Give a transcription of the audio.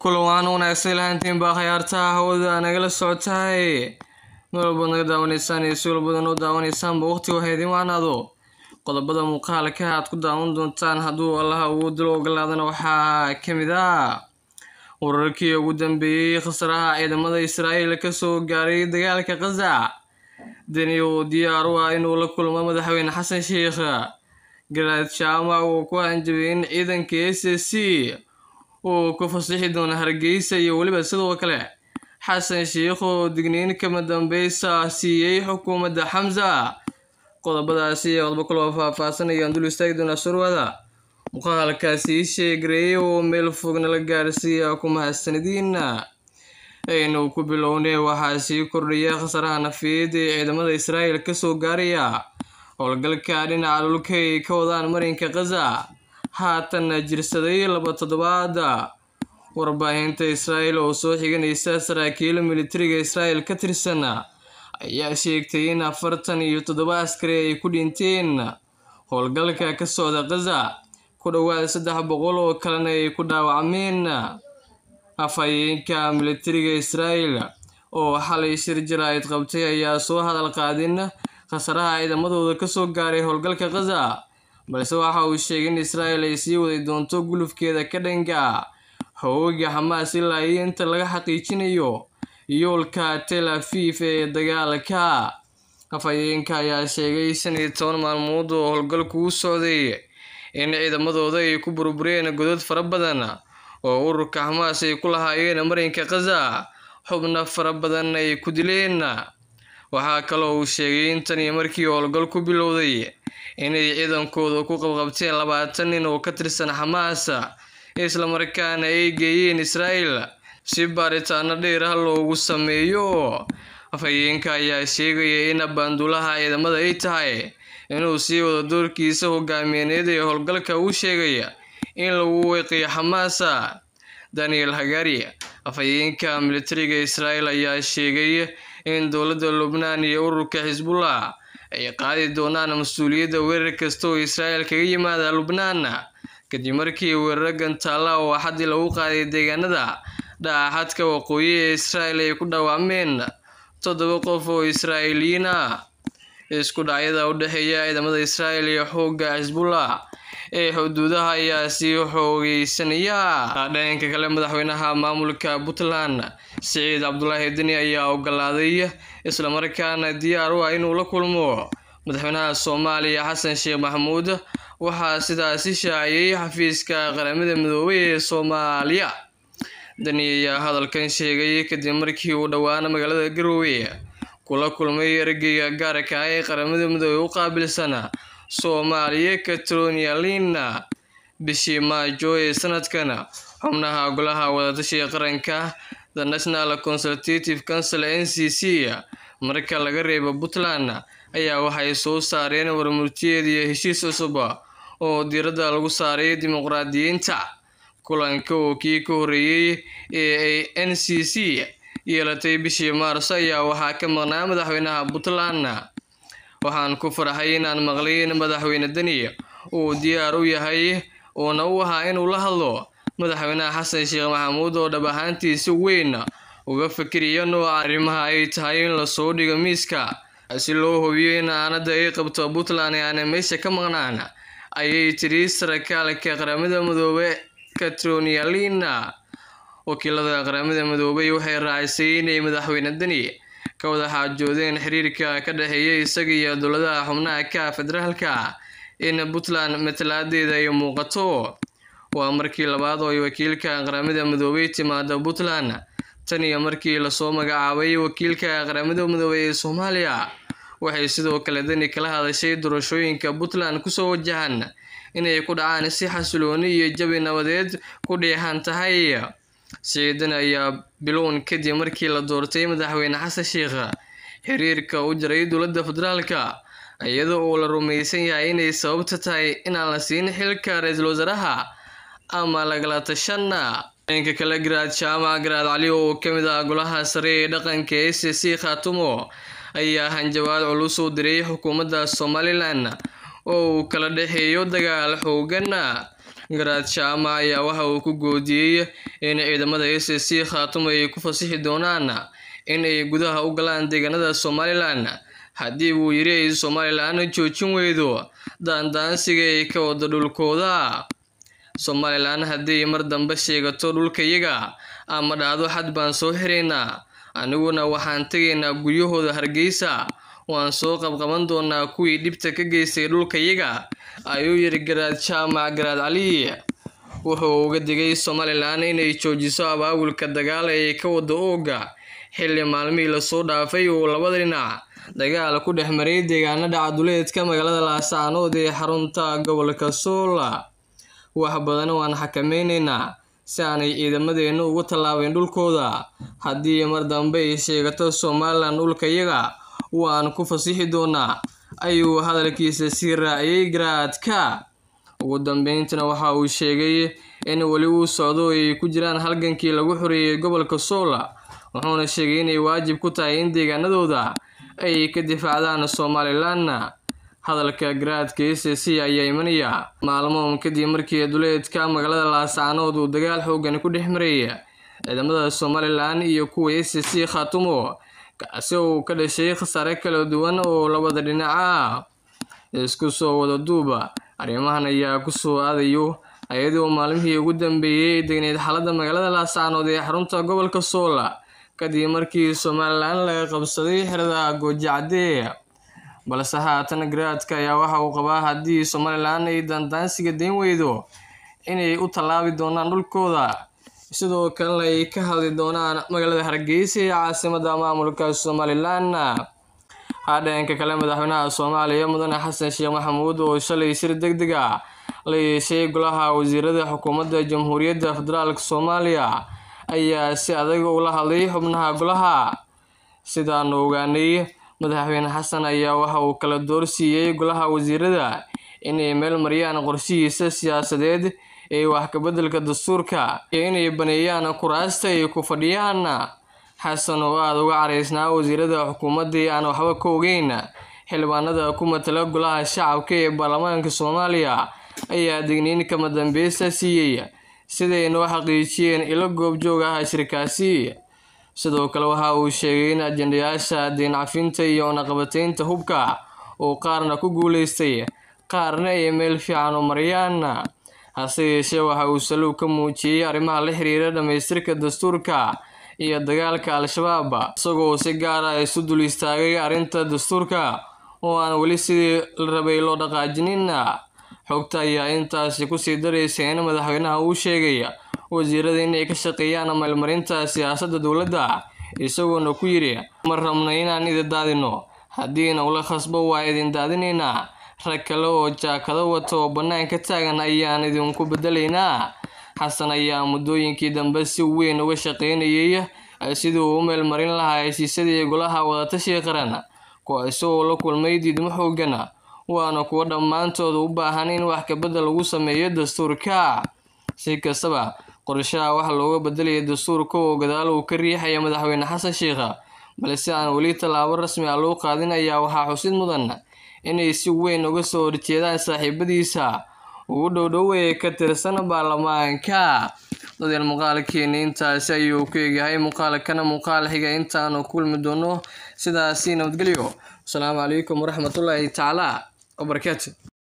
kulan waan wanaagsan lahaantiin baa khayaarta hawada nagala socotahay nololbaad naga daawanaysaan iyo suul badan oo daawanaysaanba waqhtigu ha idin waanaado qodobada muuqaalka aad ku daawan doontaan hadduu allaha uu dul ogolaadana waxaa ka mid ah wararkii ugu dambeeyey khasaraha ciidamada israa'iil kasoo gaaray dagaalka khaza deni uu diyaar u ah inuu la kulmo madaxweyne xasan sheikh garaad jaama uu ku hanjabay in ciidanka s c uu ku fasixi doono hargeysa iyo weliba sidoo kale xasan sheikhuo digniin kama dambeysa siiyey xukuumadda xamsa qodobadaasi ee qodbo kaloo faahfaahsan ayaan dul istaagi doonaa surwada muuqaalkaasi sheegareeyay oo meel fog nala gaarsiiya ku kumahadsanadiina aynu ku bilownay waxaa sii kordhaya khasaraha nafiyad ee ciidamada israa'el kasoo gaaraya howlgalka dhinaca dhulka ay ka wadaan marinka khaza haatanna jirsaday laba toddobaad warbaahinta israa'el oo soo xiganaysa saraakiil militariga israa'el ka tirsan ayaa sheegtay in afartan iyo toddoba askari ay ku dhinteen howlgalka ka socda khaza ku dhowaad saddex boqol oo kalena ay ku dhaawacmeen afhayeenka militariga israa'el oo xalay shir jaraa'id qabtay ayaa soo hadal qaadin khasaraha ciidamadooda ka soo gaaray howlgalka khaza balse waxa uu sheegay in israa'il ay sii waday doonto gulufkeeda ka dhanka ah xamaas ilaa iyo inta laga xaqiijinayo yoolka tel aviv ee dagaalka afhayeenka ayaa sheegay shan iyo toban maalmood oo howlgalku u socday in ciidamadooda ay ku burbureen godod fara badan oo ururka xamaas ay ku lahaayeen marinka khaza xubna fara badan ay ku dileen waxaa kaloo uu sheegay in tan iyo markii howlgalku bilowday inay ciidankooda ku qabqabteen labaatan nin oo ka tirsan xamaas islamarkaana ay geeyeen israa'el si baaritaano dheer ah loogu sameeyo afhayeenka ayaa sheegaya in baandulaha ciidamada ay tahay inuu sii wado doorkiisa hogaamiyaneed ee howlgalka u sheegaya in lagu weeqiyo xamaasa daniel hagari afhayeenka militariga israa'el ayaa sheegay in dowladda lubnaan iyo ururka xisbullah ay qaadi doonaan mas-uuliyadda weerar kasta oo israa'el kaga yimaada lubnaanna kadib markii weeraro gantaalla oo axadii lagu qaaday deegaanada dhaaxadka waqooyi ee israa'el ay ku dhawaameen toddoba qof oo israa'iiliyiin ah isku dhacyada u dhexeeya ciidamada israa'el iyo xoogga xisbullah ee xuduudaha ayaa sii xoogeysanayaa dhanka kale madaxweynaha maamulka puntland siciid cabdulaahi deni ayaa ogolaaday islamarkaana diyaar u ah inuu la kulmo madaxweynaha soomaaliya xasan sheekh maxamuud waxaa sidaasi shaaciyey xafiiska qaramada midoobay ee soomaaliya deni ayaa hadalkan sheegay kadib markii uu dhowaana magaalada garowe kula kulmay ergeyga gaarka ah ee qaramada midoobey u qaabilsana soomaaliye katronialina bishii maajo ee sanadkana xubnaha golaha wadatashiga qaranka the national consultative council n c c marka laga reebo puntland ayaa waxay soo saareen warmurtiyeed iyo heshiis cusuba oo diiradda lagu saaray dimuqraadiyiinta kulanka oo kii ka horreeyey ee ay n c c yeelatay bishii maarso ayaa waxaa ka maqnaa madaxweynaha puntland waxaan ku farxay inaan maqlay in madaxweyne deni uu diyaar u yahay uuna u ahaa inuu la hadlo madaxweynaha xasan sheekh maxamuud oo dhab ahaantiisi weyn uga fikiriya nooca arrimaha ay tahay in lasoo dhigo miiska si loo hubiyo in aanada ay qabto puntland ee meesha ka maqnaan ayay tiri sarkaalka qaramada madoobe katronialina wakiilada qaramada midoobey waxay raacisay inay madaxweyne deni ka wada xaajoodeen xiriirka ka dhexeeya isaga iyo dowladaha xubnaha ka federaalka in puntland matalaadeeda ay muuqato waa markii labaad oo ay wakiilka qaramada madoobay timaada puntland tan iyo markii lasoo magacaabay wakiilka qaramada madoobay ee soomaaliya waxay sidoo kale dani kala hadashay doorashooyinka puntland kusoo wajahan inay ku dhacaan si xasilooni iyo jabi nabadeed ku dheehan tahay shiidan ayaa bilown kadib markii la doortay madaxweyne xasan sheikha xiriirka u jaray dowladda federaalka iyadoo oo la rumaysan yahay inay sababta tahay inaan la siin xilka ra-iisul wasaaraha ama lagala tashanna inka kale garaad jaamac garaad cali oo ka mid ah golaha sare ee dhaqanka e c c khaatumo ayaa hanjabaad culus u diray xukuumadda somalilan oo uu kala dhexeeyo dagaal xoogana garaad jaama ayaa waxa uu ku goodiyey in ciidamada s c khaatum ay ku fasixi doonaan in ay gudaha u galaan deegaanada somalilan haddii uu yiri ay somalilan joojin weydo daandaansiga ay ka wado dhulkooda somalilan haddii mar dambe sheegato dhulkayaga ama dhahdo xad baan soo xiraynaa aniguna waxaan tegaynaa guryahooda hargeysa waan soo qabqaban doonaa kuwii dhibta ka geystay dhulkayaga ayuu yidhi garaad jaamac garaad caliy wuxuu uga digay somalilan inay joojiso abaabulka dagaal ee ka wada ooga xilli maalmihii lasoo dhaafay uu labada dhinac dagaal ku dhex maray deegaanada caduleedka magaalada laasaanood ee xarunta gobolka soola wax badan waan xakameyneynaa si aanay ciidamadeenna ugu tallaabayn dhulkooda haddii mar dambe ay sheegato somalilan dhulkayaga waan ku fasixi doonaa ayuu hadalkiisa sii raaciyey garaadka ugu dambeyntana waxa uu sheegay in weli uu socdo ay ku jiraan halgankii lagu xoreeyey gobolka soola wuxuuna sheegay inay waajib ku tahay in deegaanadooda ay ka difaacdaan somalilanna hadalka garaadka s c ayaa imanaya maalmoon kadib markii duleedka magaalada laasaanood uu dagaal xoogan ku dhex maraya ciidamada somalilan iyo kuwa s c khaatumo kaasi uu ka dhashay khasaare kala duwan oo labada dhinaca isku soo wada duuba arrimahan ayaa kusoo aadayo ayadoo maalmihii ugu dambeeyey ay degneyd xaaladda magaalada laasaanood ee xarunta gobolka soola kadib markii somalilan laga qabsaday xerada goojacdee balse haatan garaadka ayaa waxa uu qabaa haddii somalilan ay dandaansiga dayn weydo inay u tallaabi doonaan dhulkooda sidoo kalena ay ka hadli doonaan magaalada hargeysa ee caasimada maamulka somalilan hadheenka kale madaxweynaha soomaaliya mudane xasan sheekh maxamuud oo shalay shir deg deg a ah, la yeeshay golaha wasiirada xukuumadda jamhuuriyadda federaalka soomaaliya ayaa si adag ula hadlay xubnaha golaha sidaanu ogaanay madaxweyne xasan ayaa waxa uu kala doorsiiyey golaha wasiirada inay meel mariyaan qorshihiisa siyaasadeed ee wax kabedelka dastuurka iyo inay baneeyaan kuraasta ay ku fadhiyaan xasan oo aada uga caraysnaa wasiirada xukuumaddii aan waxba ka ogeyn xildhibaanada ku matala golaha shacabka ee baarlamaanka soomaaliya ayaa digniin kama dambaysta siiyey siday noo xaqiijiyeen ilo goobjoog ah shirkaasi sidoo kale waxa uu sheegay in ajendayaasha diin cafinta iyo naqabateynta hubka uu qaarna ku guulaystay qaarna ay meel fiican u maryaana hase yeeshee waxa uu salow ka muujiyey arrimaha la xiriira dhammaystirka dastuurka iyo dagaalka al-shabaab isagoo si gaar ah isu dul istaagay arrinta dastuurka oo aan weli sidii la rabay loo dhaqaajinin xogta ayaa intaasi kusii daraysa in madaxweynaha uu sheegay wasiirada inay ka shaqeeyaan meelmarinta siyaasadda dowladda isagoona ku yidhi ma rabna inaan idin daadino haddiina ula khasbo waa idin daadinaynaa rag kale oo jaakado wato oo bannaanka taagan ayaan idinku bedelaynaa xasan ayaa muddooyinkii dambe si weyn uga shaqaynayay sidii uu u marin lahaa heshiisyadii golaha wadatashii qaran kuwaasi oo la kulmay diidmo xoogana waana kuwo dhammaantood u baahan in wax kabedel lagu sameeyo dastuurka si kastaba qorshaha waxaa looga bedelaya dastuurka oo gadaal uu ka riixaya madaxweyne xasan sheikha balse aan weli tallaabo rasmi ah loo qaadin ayaa waxaa xusid mudan inay si weyn uga soo horjeedaan saaxiibadiisa ugu dhowdhowe ka tirsan baarlamaanka dadael muuqaalkeeni intaasi ayuu ku eegyahay muuqaalkana muuqaal xiga intaanu kulmi doono sidaasi nabadgelyo asalaamu calaykum waraxmatullaahi tacaala wabarakaatu